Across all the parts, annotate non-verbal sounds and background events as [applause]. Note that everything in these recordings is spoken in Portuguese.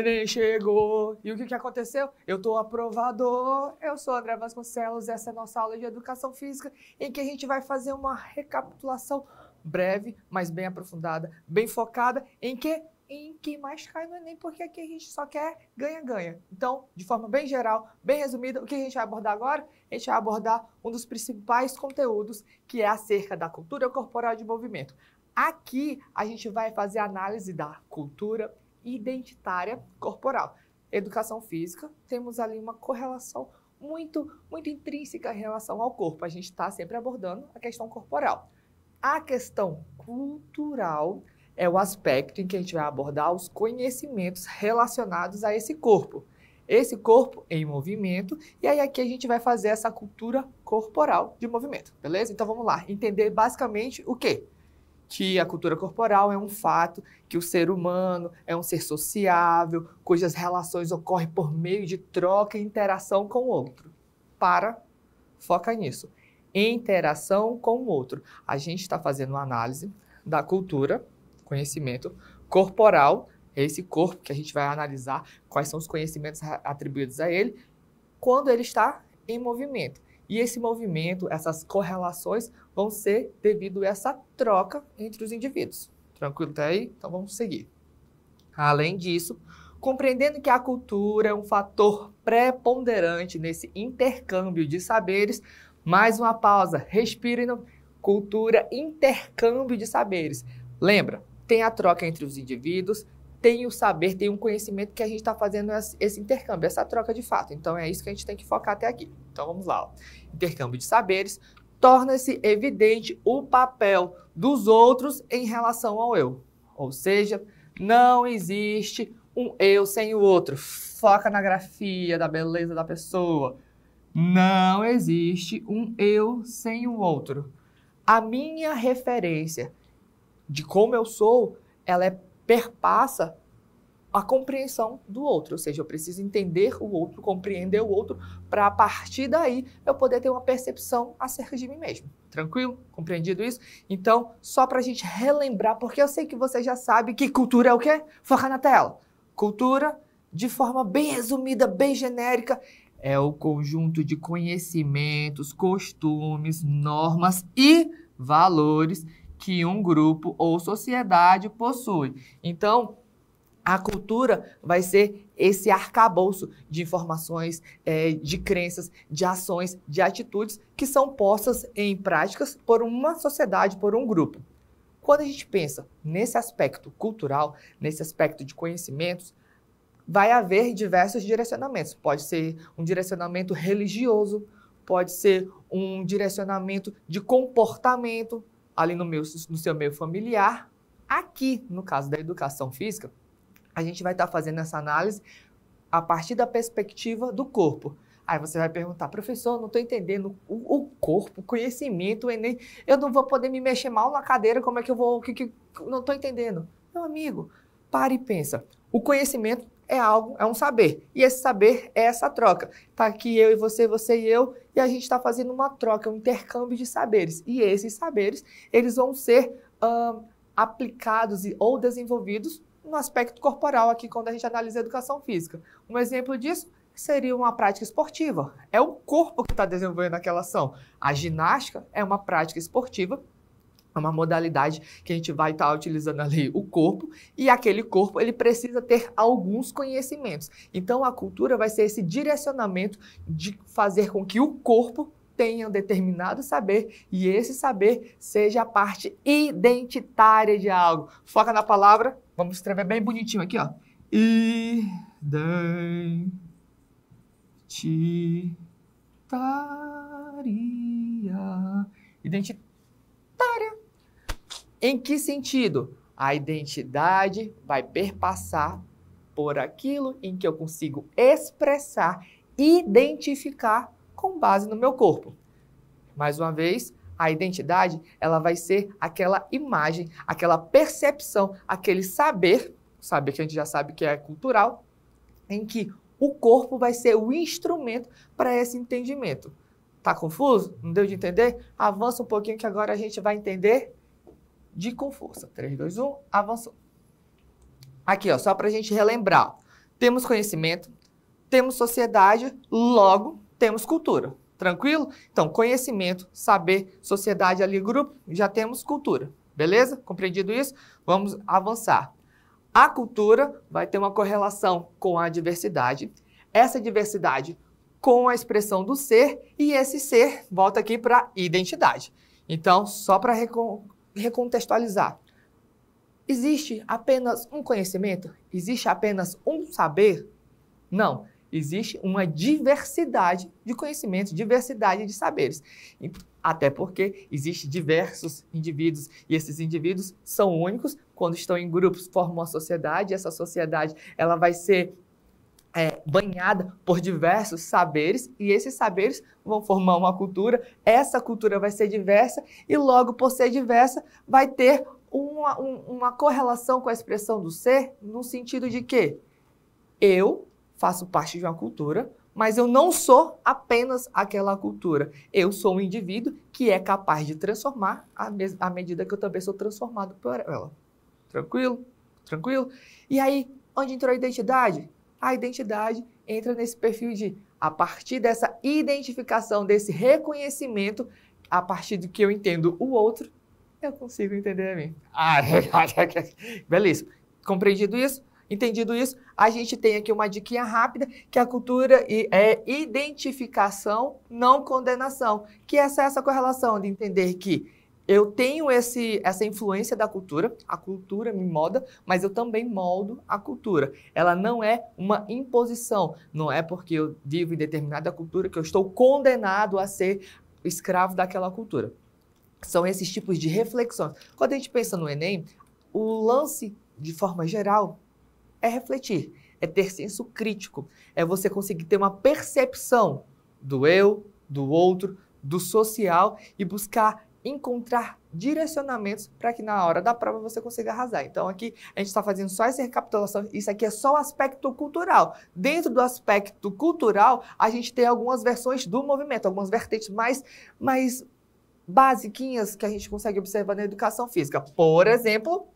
Enem chegou. E o que, que aconteceu? Eu tô aprovador. Eu sou André Vasconcelos. Essa é a nossa aula de educação física, em que a gente vai fazer uma recapitulação breve, mas bem aprofundada, bem focada, em que em quem mais cai no Enem, é porque aqui a gente só quer ganha-ganha. Então, de forma bem geral, bem resumida, o que a gente vai abordar agora? A gente vai abordar um dos principais conteúdos, que é acerca da cultura corporal de movimento. Aqui, a gente vai fazer análise da cultura identitária corporal. Educação física, temos ali uma correlação muito, muito intrínseca em relação ao corpo. A gente está sempre abordando a questão corporal. A questão cultural é o aspecto em que a gente vai abordar os conhecimentos relacionados a esse corpo. Esse corpo em movimento, e aí aqui a gente vai fazer essa cultura corporal de movimento, beleza? Então vamos lá, entender basicamente o que que a cultura corporal é um fato, que o ser humano é um ser sociável, cujas relações ocorrem por meio de troca e interação com o outro. Para, foca nisso. Interação com o outro. A gente está fazendo uma análise da cultura, conhecimento corporal, é esse corpo que a gente vai analisar quais são os conhecimentos atribuídos a ele, quando ele está em movimento. E esse movimento, essas correlações vão ser devido a essa troca entre os indivíduos. Tranquilo até aí? Então vamos seguir. Além disso, compreendendo que a cultura é um fator preponderante nesse intercâmbio de saberes, mais uma pausa, respire no cultura, intercâmbio de saberes. Lembra, tem a troca entre os indivíduos, tem o saber, tem um conhecimento que a gente está fazendo esse intercâmbio, essa troca de fato. Então é isso que a gente tem que focar até aqui. Então vamos lá. Intercâmbio de saberes torna-se evidente o papel dos outros em relação ao eu. Ou seja, não existe um eu sem o outro. Foca na grafia da beleza da pessoa. Não existe um eu sem o outro. A minha referência de como eu sou, ela é, perpassa a compreensão do outro, ou seja, eu preciso entender o outro, compreender o outro, para a partir daí eu poder ter uma percepção acerca de mim mesmo. Tranquilo? Compreendido isso? Então, só para a gente relembrar, porque eu sei que você já sabe que cultura é o quê? Foca na tela. Cultura, de forma bem resumida, bem genérica, é o conjunto de conhecimentos, costumes, normas e valores que um grupo ou sociedade possui. Então, a cultura vai ser esse arcabouço de informações, é, de crenças, de ações, de atitudes que são postas em práticas por uma sociedade, por um grupo. Quando a gente pensa nesse aspecto cultural, nesse aspecto de conhecimentos, vai haver diversos direcionamentos. Pode ser um direcionamento religioso, pode ser um direcionamento de comportamento ali no, meu, no seu meio familiar. Aqui, no caso da educação física, a gente vai estar tá fazendo essa análise a partir da perspectiva do corpo. Aí você vai perguntar, professor, não estou entendendo o, o, corpo, o conhecimento, o Enem. Eu não vou poder me mexer mal na cadeira, como é que eu vou. Que, que, não estou entendendo. Meu amigo, pare e pensa. O conhecimento é algo, é um saber. E esse saber é essa troca. Está aqui eu e você, você e eu, e a gente está fazendo uma troca, um intercâmbio de saberes. E esses saberes, eles vão ser hum, aplicados ou desenvolvidos no aspecto corporal aqui quando a gente analisa a educação física. Um exemplo disso seria uma prática esportiva. É o corpo que está desenvolvendo aquela ação. A ginástica é uma prática esportiva, é uma modalidade que a gente vai estar tá utilizando ali o corpo e aquele corpo ele precisa ter alguns conhecimentos. Então a cultura vai ser esse direcionamento de fazer com que o corpo tenha um determinado saber e esse saber seja a parte identitária de algo. Foca na palavra Vamos escrever bem bonitinho aqui, ó. Identitaria. Identitária. Em que sentido? A identidade vai perpassar por aquilo em que eu consigo expressar, identificar com base no meu corpo. Mais uma vez, a identidade, ela vai ser aquela imagem, aquela percepção, aquele saber, saber que a gente já sabe que é cultural, em que o corpo vai ser o instrumento para esse entendimento. Tá confuso? Não deu de entender? Avança um pouquinho que agora a gente vai entender de com força. 3, 2, 1, avançou. Aqui, ó, só para a gente relembrar. Temos conhecimento, temos sociedade, logo temos cultura. Tranquilo? Então, conhecimento, saber, sociedade ali, grupo, já temos cultura. Beleza? Compreendido isso? Vamos avançar. A cultura vai ter uma correlação com a diversidade. Essa diversidade com a expressão do ser e esse ser volta aqui para identidade. Então, só para recontextualizar. Existe apenas um conhecimento? Existe apenas um saber? Não. Existe uma diversidade de conhecimentos, diversidade de saberes. Até porque existem diversos indivíduos e esses indivíduos são únicos quando estão em grupos, formam uma sociedade. E essa sociedade ela vai ser é, banhada por diversos saberes, e esses saberes vão formar uma cultura. Essa cultura vai ser diversa, e logo por ser diversa, vai ter uma, um, uma correlação com a expressão do ser, no sentido de que eu faço parte de uma cultura, mas eu não sou apenas aquela cultura. Eu sou um indivíduo que é capaz de transformar à, medida que eu também sou transformado por ela. Tranquilo? Tranquilo? E aí, onde entrou a identidade? A identidade entra nesse perfil de, a partir dessa identificação, desse reconhecimento, a partir do que eu entendo o outro, eu consigo entender a mim. Ah, [laughs] belíssimo. Compreendido isso? Entendido isso, a gente tem aqui uma diquinha rápida, que a cultura é identificação, não condenação, que é essa é essa correlação de entender que eu tenho esse, essa influência da cultura, a cultura me molda, mas eu também moldo a cultura. Ela não é uma imposição, não é porque eu vivo em determinada cultura que eu estou condenado a ser escravo daquela cultura. São esses tipos de reflexões. Quando a gente pensa no Enem, o lance, de forma geral, é refletir, é ter senso crítico, é você conseguir ter uma percepção do eu, do outro, do social e buscar encontrar direcionamentos para que na hora da prova você consiga arrasar. Então aqui a gente está fazendo só essa recapitulação, isso aqui é só o aspecto cultural. Dentro do aspecto cultural, a gente tem algumas versões do movimento, algumas vertentes mais, mais basiquinhas que a gente consegue observar na educação física. Por exemplo,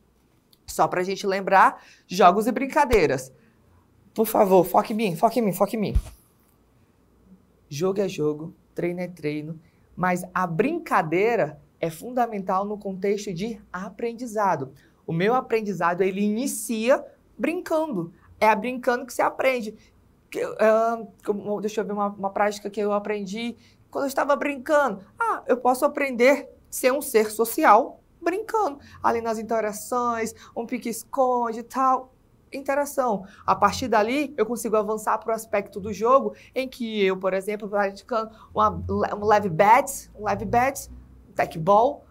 só para a gente lembrar, jogos e brincadeiras. Por favor, foque em mim, foque em mim, foque em mim. Jogo é jogo, treino é treino, mas a brincadeira é fundamental no contexto de aprendizado. O meu aprendizado, ele inicia brincando. É brincando que se aprende. Uh, deixa eu ver uma, uma prática que eu aprendi quando eu estava brincando. Ah, eu posso aprender a ser um ser social, brincando ali nas interações, um pique-esconde e tal. Interação. A partir dali, eu consigo avançar para o aspecto do jogo em que eu, por exemplo, praticando uma, um leve bets, um leve bets, tech ball,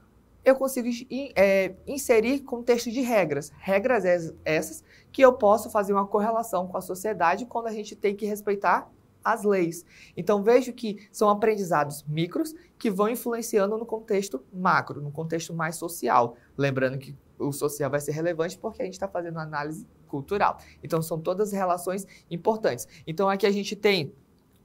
eu consigo in, é, inserir contexto de regras. Regras essas que eu posso fazer uma correlação com a sociedade quando a gente tem que respeitar as leis. Então vejo que são aprendizados micros que vão influenciando no contexto macro, no contexto mais social. Lembrando que o social vai ser relevante porque a gente está fazendo análise cultural. Então são todas relações importantes. Então aqui a gente tem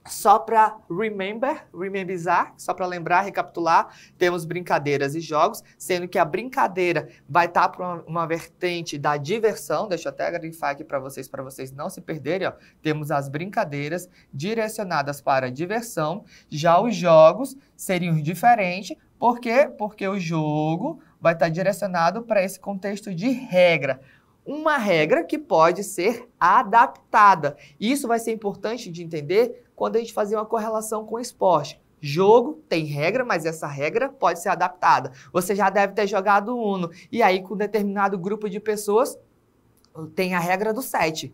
só para remember, rememberizar, só para lembrar, recapitular, temos brincadeiras e jogos, sendo que a brincadeira vai estar tá para uma, uma, vertente da diversão. Deixa eu até grifar aqui para vocês, para vocês não se perderem. Ó. Temos as brincadeiras direcionadas para diversão, já os jogos seriam diferentes. Por quê? Porque o jogo vai estar tá direcionado para esse contexto de regra uma regra que pode ser adaptada. Isso vai ser importante de entender quando a gente fazia uma correlação com esporte. Jogo tem regra, mas essa regra pode ser adaptada. Você já deve ter jogado Uno. E aí, com determinado grupo de pessoas, tem a regra do 7.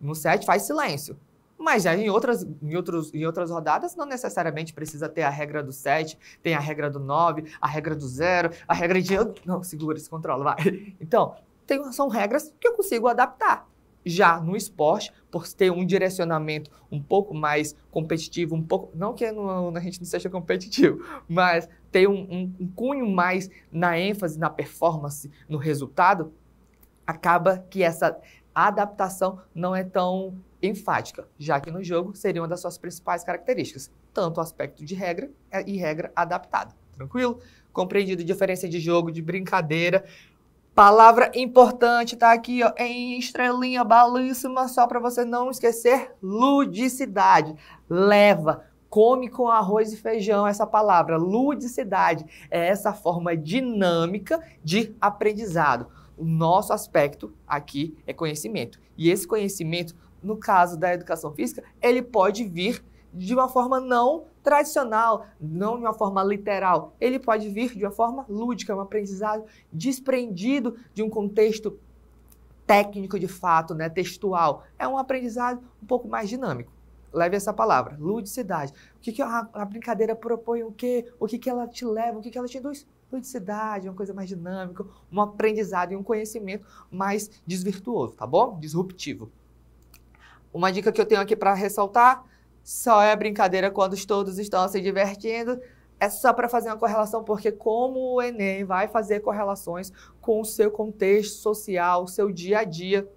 No 7 faz silêncio. Mas já em outras, em, outros, em outras rodadas não necessariamente precisa ter a regra do 7, tem a regra do 9, a regra do 0, a regra de. Não, segura, se controla, vai. Então, tem, são regras que eu consigo adaptar. Já no esporte, por ter um direcionamento um pouco mais competitivo, um pouco. Não que a gente não seja competitivo, mas ter um, um, um cunho mais na ênfase, na performance, no resultado, acaba que essa adaptação não é tão enfática, já que no jogo seria uma das suas principais características, tanto o aspecto de regra é, e regra adaptada. Tranquilo? Compreendido diferença de jogo, de brincadeira, Palavra importante tá aqui ó, em estrelinha balíssima só para você não esquecer ludicidade. Leva, come com arroz e feijão essa palavra ludicidade é essa forma dinâmica de aprendizado. O nosso aspecto aqui é conhecimento. E esse conhecimento, no caso da educação física, ele pode vir de uma forma não tradicional, não de uma forma literal. Ele pode vir de uma forma lúdica, um aprendizado desprendido de um contexto técnico de fato, né, textual. É um aprendizado um pouco mais dinâmico. Leve essa palavra, ludicidade. O que, que a, a brincadeira propõe o que? O que, que ela te leva? O que, que ela te induz? Ludicidade, uma coisa mais dinâmica, um aprendizado e um conhecimento mais desvirtuoso, tá bom? Disruptivo. Uma dica que eu tenho aqui para ressaltar só é brincadeira quando todos estão se divertindo. É só para fazer uma correlação, porque como o Enem vai fazer correlações com o seu contexto social, o seu dia a dia.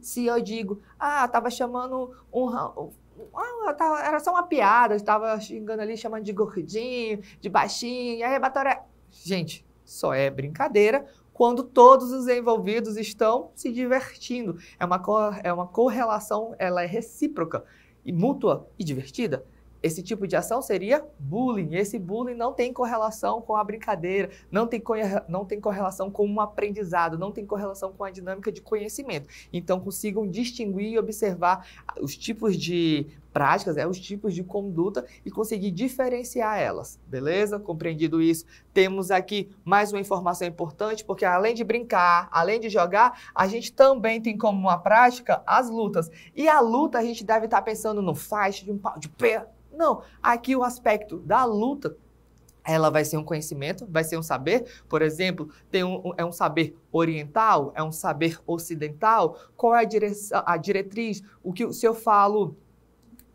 Se eu digo, ah, estava chamando um, ah, tá, era só uma piada, estava xingando ali, chamando de gordinho, de baixinho, e batalha. É- Gente, só é brincadeira quando todos os envolvidos estão se divertindo. É uma, é uma correlação, ela é recíproca e mútua e divertida, esse tipo de ação seria bullying. Esse bullying não tem correlação com a brincadeira, não tem, não tem correlação com um aprendizado, não tem correlação com a dinâmica de conhecimento. Então, consigam distinguir e observar os tipos de práticas, né, os tipos de conduta e conseguir diferenciar elas, beleza? Compreendido isso, temos aqui mais uma informação importante, porque além de brincar, além de jogar, a gente também tem como uma prática as lutas. E a luta a gente deve estar pensando no faixa, de um pau de pé. Não, aqui o aspecto da luta ela vai ser um conhecimento, vai ser um saber, por exemplo, tem um, é um saber oriental, é um saber ocidental, qual é a, direção, a diretriz, o que se eu falo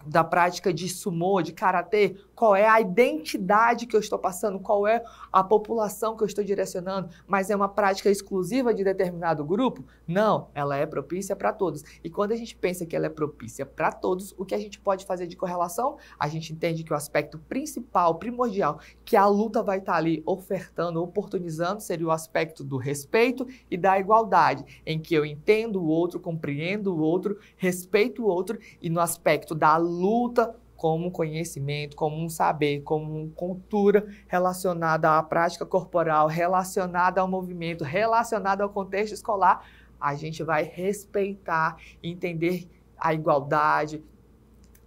da prática de sumô, de karatê, qual é a identidade que eu estou passando, qual é a população que eu estou direcionando, mas é uma prática exclusiva de determinado grupo? Não, ela é propícia para todos. E quando a gente pensa que ela é propícia para todos, o que a gente pode fazer de correlação? A gente entende que o aspecto principal, primordial, que a luta vai estar tá ali ofertando, oportunizando, seria o aspecto do respeito e da igualdade, em que eu entendo o outro, compreendo o outro, respeito o outro, e no aspecto da luta como conhecimento, como um saber, como uma cultura relacionada à prática corporal, relacionada ao movimento, relacionada ao contexto escolar, a gente vai respeitar, entender a igualdade,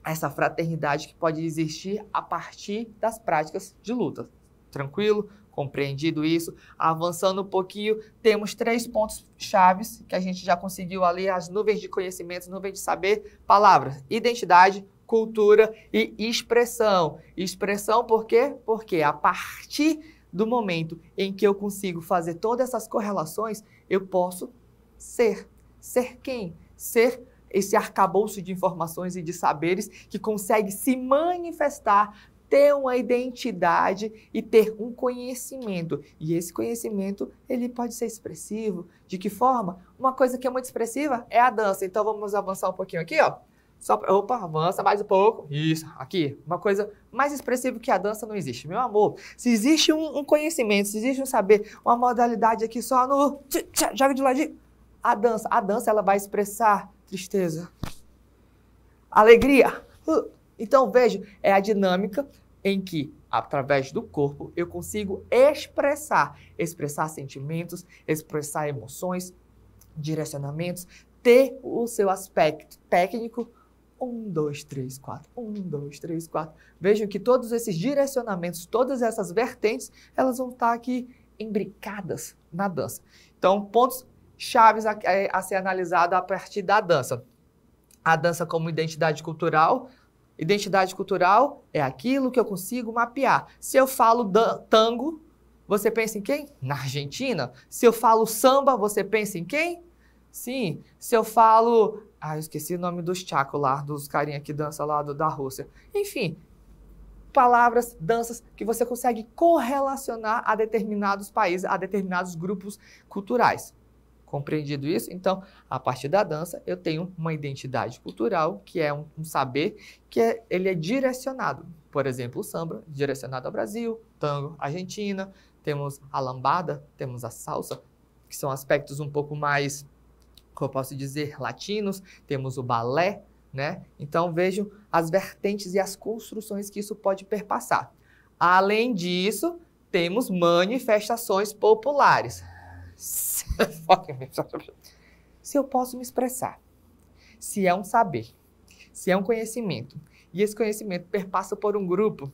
essa fraternidade que pode existir a partir das práticas de luta. Tranquilo? Compreendido isso? Avançando um pouquinho, temos três pontos chaves que a gente já conseguiu ali, as nuvens de conhecimento, nuvens de saber, palavras, identidade, cultura e expressão. Expressão por quê? Porque a partir do momento em que eu consigo fazer todas essas correlações, eu posso ser. Ser quem? Ser esse arcabouço de informações e de saberes que consegue se manifestar, ter uma identidade e ter um conhecimento. E esse conhecimento, ele pode ser expressivo. De que forma? Uma coisa que é muito expressiva é a dança. Então vamos avançar um pouquinho aqui, ó. Só pra, opa, avança mais um pouco. Isso, aqui. Uma coisa mais expressiva que a dança não existe. Meu amor, se existe um, um conhecimento, se existe um saber, uma modalidade aqui só no. joga de lado A dança, a dança ela vai expressar tristeza, alegria. Então veja, é a dinâmica em que através do corpo eu consigo expressar, expressar sentimentos, expressar emoções, direcionamentos, ter o seu aspecto técnico um, dois, três, quatro. Um, dois, três, quatro. Vejam que todos esses direcionamentos, todas essas vertentes, elas vão estar aqui imbricadas na dança. Então, pontos chaves a, é, a ser analisado a partir da dança. A dança como identidade cultural. Identidade cultural é aquilo que eu consigo mapear. Se eu falo tango, você pensa em quem? Na Argentina. Se eu falo samba, você pensa em quem? Sim. Se eu falo ah, eu esqueci o nome dos tchaco lá, dos carinha que dança lá do, da Rússia. Enfim, palavras, danças que você consegue correlacionar a determinados países, a determinados grupos culturais. Compreendido isso? Então, a partir da dança, eu tenho uma identidade cultural, que é um, um saber que é, ele é direcionado. Por exemplo, o samba, direcionado ao Brasil, tango, Argentina, temos a lambada, temos a salsa, que são aspectos um pouco mais como eu posso dizer, latinos, temos o balé, né? Então vejam as vertentes e as construções que isso pode perpassar. Além disso, temos manifestações populares. [laughs] Se eu posso me expressar, se é um saber, se é um conhecimento, e esse conhecimento perpassa por um grupo,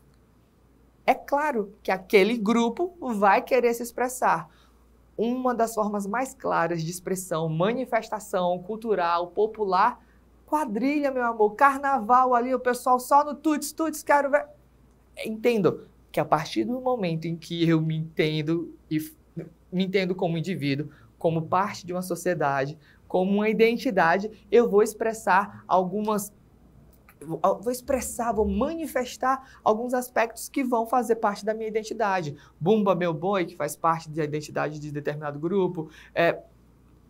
é claro que aquele grupo vai querer se expressar, uma das formas mais claras de expressão, manifestação cultural, popular, quadrilha, meu amor, carnaval ali, o pessoal só no tuts, tuts, quero ver. Entendo que a partir do momento em que eu me entendo e me entendo como indivíduo, como parte de uma sociedade, como uma identidade, eu vou expressar algumas vou expressar, vou manifestar alguns aspectos que vão fazer parte da minha identidade. Bumba meu boi, que faz parte da identidade de determinado grupo, é,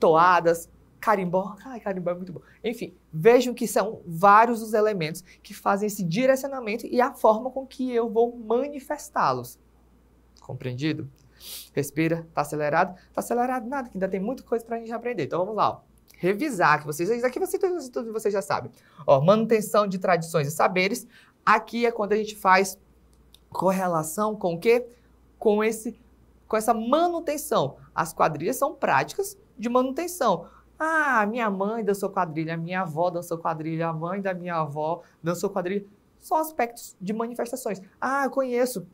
toadas, carimbó, ai, carimbó é muito bom. Enfim, vejam que são vários os elementos que fazem esse direcionamento e a forma com que eu vou manifestá-los. Compreendido? Respira, tá acelerado? Tá acelerado nada, que ainda tem muita coisa pra gente aprender. Então vamos lá, ó revisar, que vocês, aqui vocês, tudo vocês já sabem. Ó, manutenção de tradições e saberes, aqui é quando a gente faz correlação com o quê? Com, esse, com essa manutenção. As quadrilhas são práticas de manutenção. Ah, minha mãe dançou quadrilha, minha avó dançou quadrilha, a mãe da minha avó dançou quadrilha. São aspectos de manifestações. Ah, eu conheço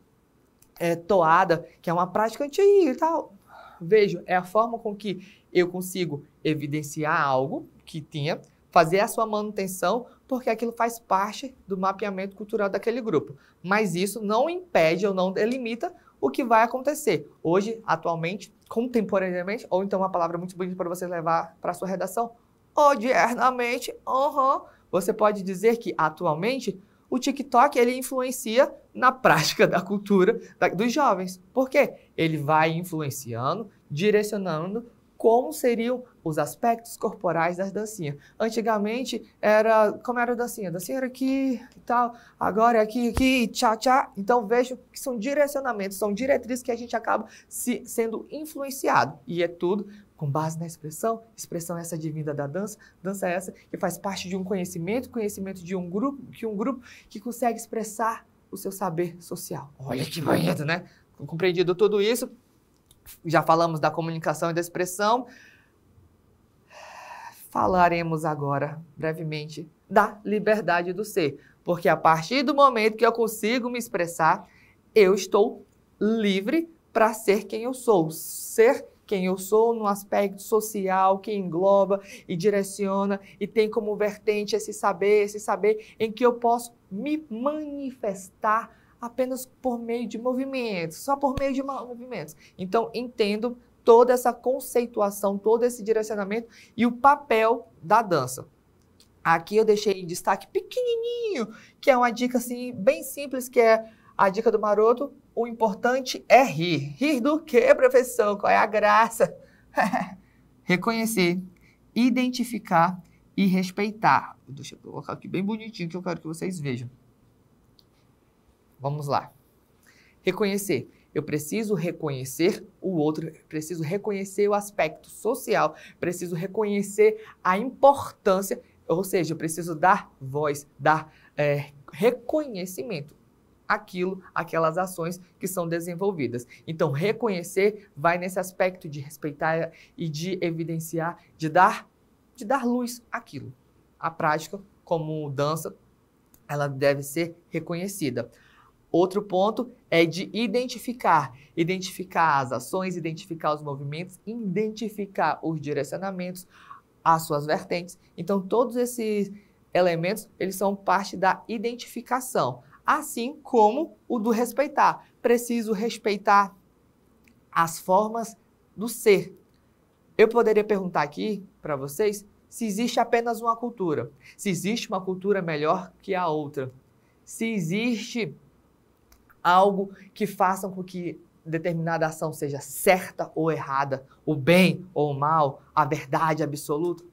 é, toada, que é uma prática antiga e tal. Vejo, é a forma com que eu consigo evidenciar algo que tinha, fazer a sua manutenção, porque aquilo faz parte do mapeamento cultural daquele grupo. Mas isso não impede ou não delimita o que vai acontecer hoje, atualmente, contemporaneamente, ou então uma palavra muito bonita para você levar para a sua redação, odiernamente, uhum, você pode dizer que atualmente o TikTok ele influencia na prática da cultura da, dos jovens. Por quê? Ele vai influenciando, direcionando como seriam os aspectos corporais das dancinhas. Antigamente era como era a dancinha, a dancinha era aqui e tal, agora é aqui, aqui, tchá, tchá. Então vejo que são direcionamentos, são diretrizes que a gente acaba se, sendo influenciado. E é tudo com base na expressão, expressão essa divina da dança, dança essa que faz parte de um conhecimento, conhecimento de um grupo, que um grupo que consegue expressar o seu saber social. Olha que bonito, né? Compreendido tudo isso, já falamos da comunicação e da expressão. Falaremos agora, brevemente, da liberdade do ser. Porque a partir do momento que eu consigo me expressar, eu estou livre para ser quem eu sou. Ser quem eu sou no aspecto social que engloba e direciona e tem como vertente esse saber, esse saber em que eu posso me manifestar apenas por meio de movimentos, só por meio de movimentos. Então, entendo toda essa conceituação, todo esse direcionamento e o papel da dança. Aqui eu deixei em destaque pequenininho, que é uma dica assim bem simples, que é a dica do maroto, o importante é rir. Rir do quê, professor? Qual é a graça? [laughs] Reconhecer, identificar e respeitar. Deixa eu colocar aqui bem bonitinho que eu quero que vocês vejam. Vamos lá. Reconhecer. Eu preciso reconhecer o outro, preciso reconhecer o aspecto social, preciso reconhecer a importância, ou seja, eu preciso dar voz, dar é, reconhecimento aquilo, aquelas ações que são desenvolvidas. Então, reconhecer vai nesse aspecto de respeitar e de evidenciar, de dar, de dar luz àquilo. A prática, como dança, ela deve ser reconhecida. Outro ponto é de identificar, identificar as ações, identificar os movimentos, identificar os direcionamentos, as suas vertentes. Então todos esses elementos, eles são parte da identificação, assim como o do respeitar. Preciso respeitar as formas do ser. Eu poderia perguntar aqui para vocês se existe apenas uma cultura, se existe uma cultura melhor que a outra, se existe algo que façam com que determinada ação seja certa ou errada, o bem ou o mal, a verdade absoluta.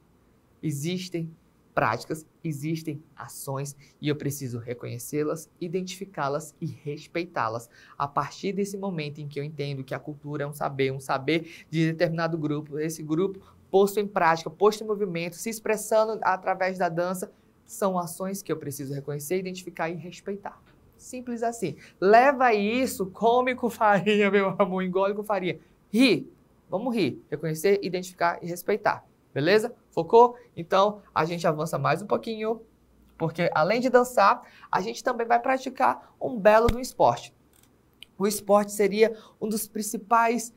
Existem práticas, existem ações e eu preciso reconhecê-las, identificá-las e respeitá-las. A partir desse momento em que eu entendo que a cultura é um saber, um saber de determinado grupo, esse grupo posto em prática, posto em movimento, se expressando através da dança, são ações que eu preciso reconhecer, identificar e respeitar. Simples assim. Leva isso, come com farinha, [laughs] meu amor, engole com farinha. Ri. Vamos rir, reconhecer, identificar e respeitar. Beleza? Focou? Então a gente avança mais um pouquinho, porque além de dançar, a gente também vai praticar um belo do esporte. O esporte seria um dos principais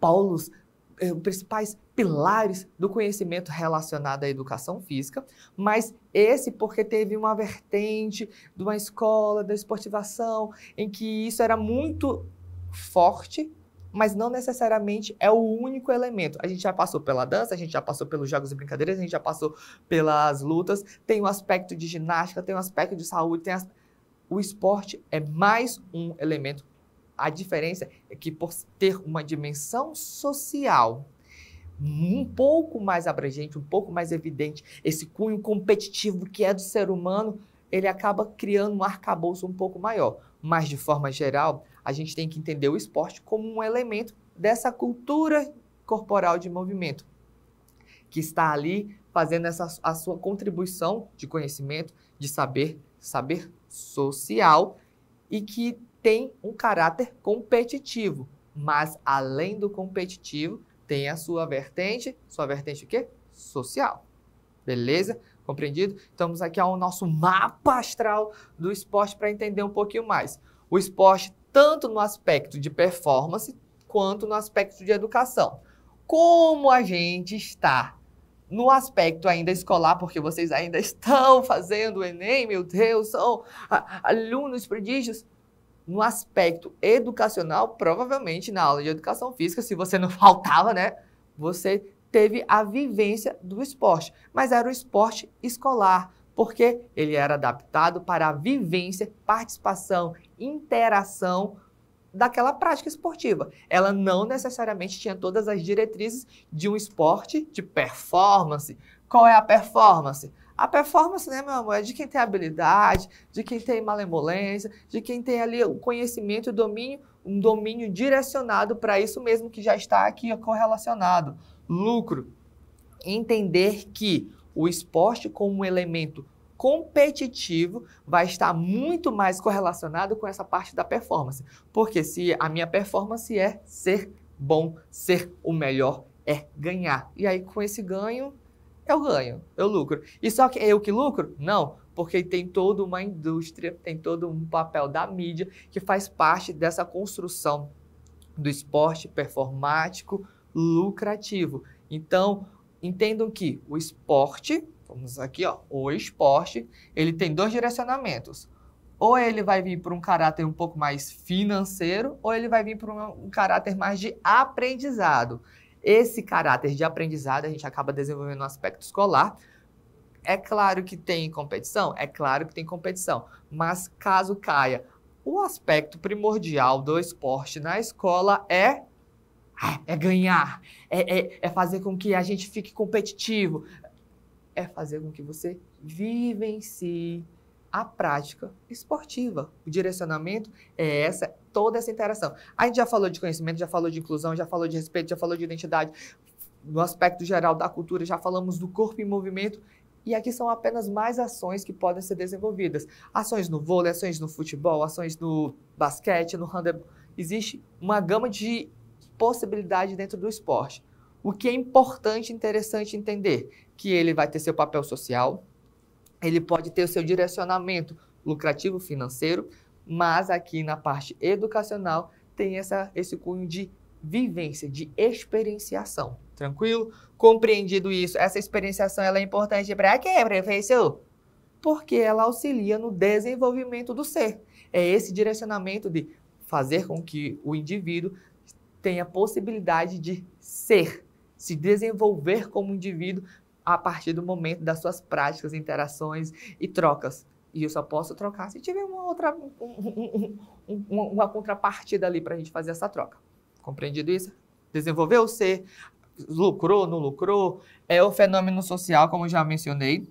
polos, eh, principais pilares do conhecimento relacionado à educação física, mas esse porque teve uma vertente de uma escola da esportivação em que isso era muito forte mas não necessariamente é o único elemento. A gente já passou pela dança, a gente já passou pelos jogos e brincadeiras, a gente já passou pelas lutas, tem um aspecto de ginástica, tem um aspecto de saúde, tem as... o esporte é mais um elemento. A diferença é que por ter uma dimensão social um pouco mais abrangente, um pouco mais evidente, esse cunho competitivo que é do ser humano, ele acaba criando um arcabouço um pouco maior. Mas, de forma geral, a gente tem que entender o esporte como um elemento dessa cultura corporal de movimento, que está ali fazendo essa, a sua contribuição de conhecimento, de saber, saber social, e que tem um caráter competitivo. Mas, além do competitivo, tem a sua vertente, sua vertente o quê? Social. Beleza? Compreendido? Estamos aqui ao nosso mapa astral do esporte para entender um pouquinho mais. O esporte tanto no aspecto de performance quanto no aspecto de educação. Como a gente está no aspecto ainda escolar, porque vocês ainda [laughs] estão fazendo o Enem, meu Deus, são alunos prodígios, no aspecto educacional, provavelmente na aula de educação física, se você não [laughs] faltava, né? Você teve a vivência do esporte, mas era o esporte escolar, porque ele era adaptado para a vivência, participação, interação daquela prática esportiva. Ela não necessariamente tinha todas as diretrizes de um esporte de performance. Qual é a performance? A performance, né, meu amor, é de quem tem habilidade, de quem tem malemolência, de quem tem ali o conhecimento, o domínio, um domínio direcionado para isso mesmo que já está aqui correlacionado. Lucro. Entender que o esporte como um elemento competitivo vai estar muito mais correlacionado com essa parte da performance. Porque se a minha performance é ser bom, ser o melhor, é ganhar. E aí com esse ganho, eu ganho, eu lucro. E só que é eu que lucro? Não, porque tem toda uma indústria, tem todo um papel da mídia que faz parte dessa construção do esporte performático lucrativo. Então, entendam que o esporte, vamos aqui, ó, o esporte, ele tem dois direcionamentos. Ou ele vai vir para um caráter um pouco mais financeiro, ou ele vai vir para um caráter mais de aprendizado. Esse caráter de aprendizado a gente acaba desenvolvendo no aspecto escolar. É claro que tem competição, é claro que tem competição, mas caso caia, o aspecto primordial do esporte na escola é é ganhar, é, é, é fazer com que a gente fique competitivo, é fazer com que você vivencie si a prática esportiva. O direcionamento é essa toda essa interação. A gente já falou de conhecimento, já falou de inclusão, já falou de respeito, já falou de identidade. No aspecto geral da cultura, já falamos do corpo em movimento. E aqui são apenas mais ações que podem ser desenvolvidas. Ações no vôlei, ações no futebol, ações no basquete, no handebol. Existe uma gama de possibilidade dentro do esporte. O que é importante e interessante entender? Que ele vai ter seu papel social, ele pode ter o seu direcionamento lucrativo financeiro, mas aqui na parte educacional tem essa, esse cunho de vivência, de experienciação. Tranquilo? Compreendido isso, essa experienciação ela é importante para quê, professor? Porque ela auxilia no desenvolvimento do ser. É esse direcionamento de fazer com que o indivíduo tenha possibilidade de ser, se desenvolver como indivíduo a partir do momento das suas práticas, interações e trocas. E eu só posso trocar se tiver uma outra um, um, um, uma contrapartida ali para a gente fazer essa troca. Compreendido isso? Desenvolveu o ser, lucrou, não lucrou, é o fenômeno social, como já mencionei.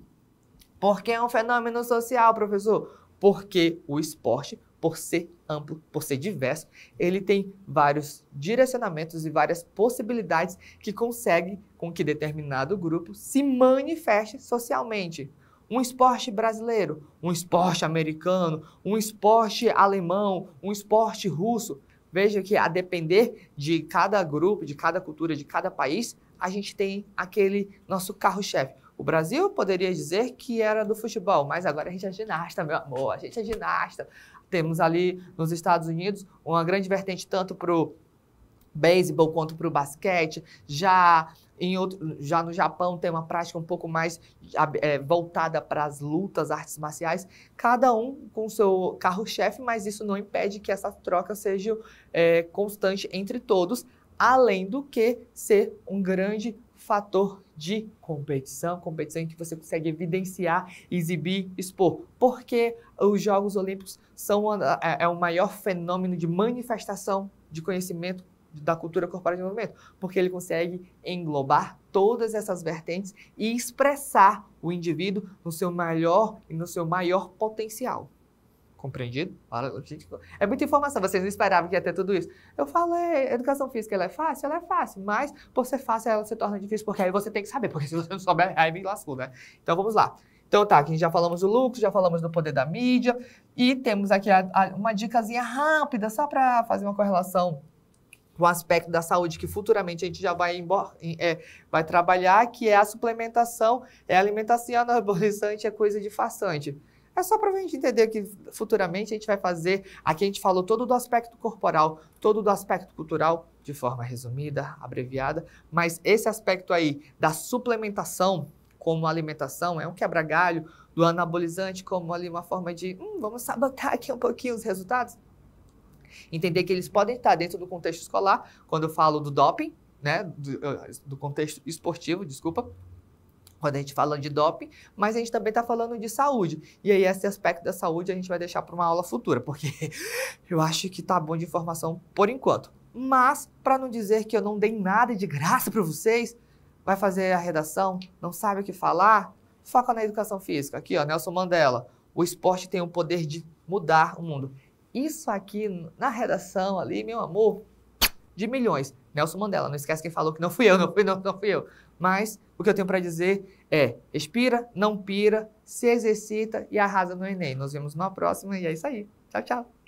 Por que é um fenômeno social, professor? Porque o esporte, por ser amplo, por ser diverso, ele tem vários direcionamentos e várias possibilidades que consegue com que determinado grupo se manifeste socialmente um esporte brasileiro, um esporte americano, um esporte alemão, um esporte russo. Veja que a depender de cada grupo, de cada cultura, de cada país, a gente tem aquele nosso carro-chefe. O Brasil poderia dizer que era do futebol, mas agora a gente é ginasta, meu amor, a gente é ginasta. Temos ali nos Estados Unidos uma grande vertente tanto para o beisebol quanto para o basquete. Já em outro, já no Japão tem uma prática um pouco mais é, voltada para as lutas, artes marciais, cada um com seu carro-chefe, mas isso não impede que essa troca seja é, constante entre todos, além do que ser um grande fator de competição, competição em que você consegue evidenciar, exibir, expor, porque os Jogos Olímpicos são é, é o maior fenômeno de manifestação de conhecimento da cultura corporal de movimento, porque ele consegue englobar todas essas vertentes e expressar o indivíduo no seu maior e no seu maior potencial. Compreendido? É muita informação, vocês não esperavam que ia ter tudo isso. Eu falei, é, educação física ela é fácil? Ela é fácil, mas por ser fácil ela se torna difícil, porque aí você tem que saber, porque se você não souber, aí me lascou, né? Então vamos lá. Então tá, aqui já falamos do lucro, já falamos do poder da mídia, e temos aqui a, a, uma dicasinha rápida, só para fazer uma correlação o aspecto da saúde que futuramente a gente já vai, embora, é, vai trabalhar, que é a suplementação, é a alimentação anabolizante, é coisa de farsante. É só para a gente entender que futuramente a gente vai fazer. Aqui a gente falou todo do aspecto corporal, todo do aspecto cultural, de forma resumida, abreviada, mas esse aspecto aí da suplementação como alimentação é um quebra-galho, do anabolizante como ali uma forma de hum, vamos sabotar aqui um pouquinho os resultados. Entender que eles podem estar dentro do contexto escolar, quando eu falo do doping, né, do, do contexto esportivo, desculpa, quando a gente fala de doping, mas a gente também está falando de saúde. E aí, esse aspecto da saúde a gente vai deixar para uma aula futura, porque [laughs] eu acho que tá bom de informação por enquanto. Mas, para não dizer que eu não dei nada de graça para vocês, vai fazer a redação, não sabe o que falar, foca na educação física. Aqui, ó, Nelson Mandela. O esporte tem o poder de mudar o mundo. Isso aqui na redação ali, meu amor, de milhões. Nelson Mandela, não esquece quem falou que não fui eu, [laughs] não fui, não, não fui eu. Mas o que eu tenho para dizer é: expira, não pira, se exercita e arrasa no Enem. Nos vemos na próxima e é isso aí. Tchau, tchau.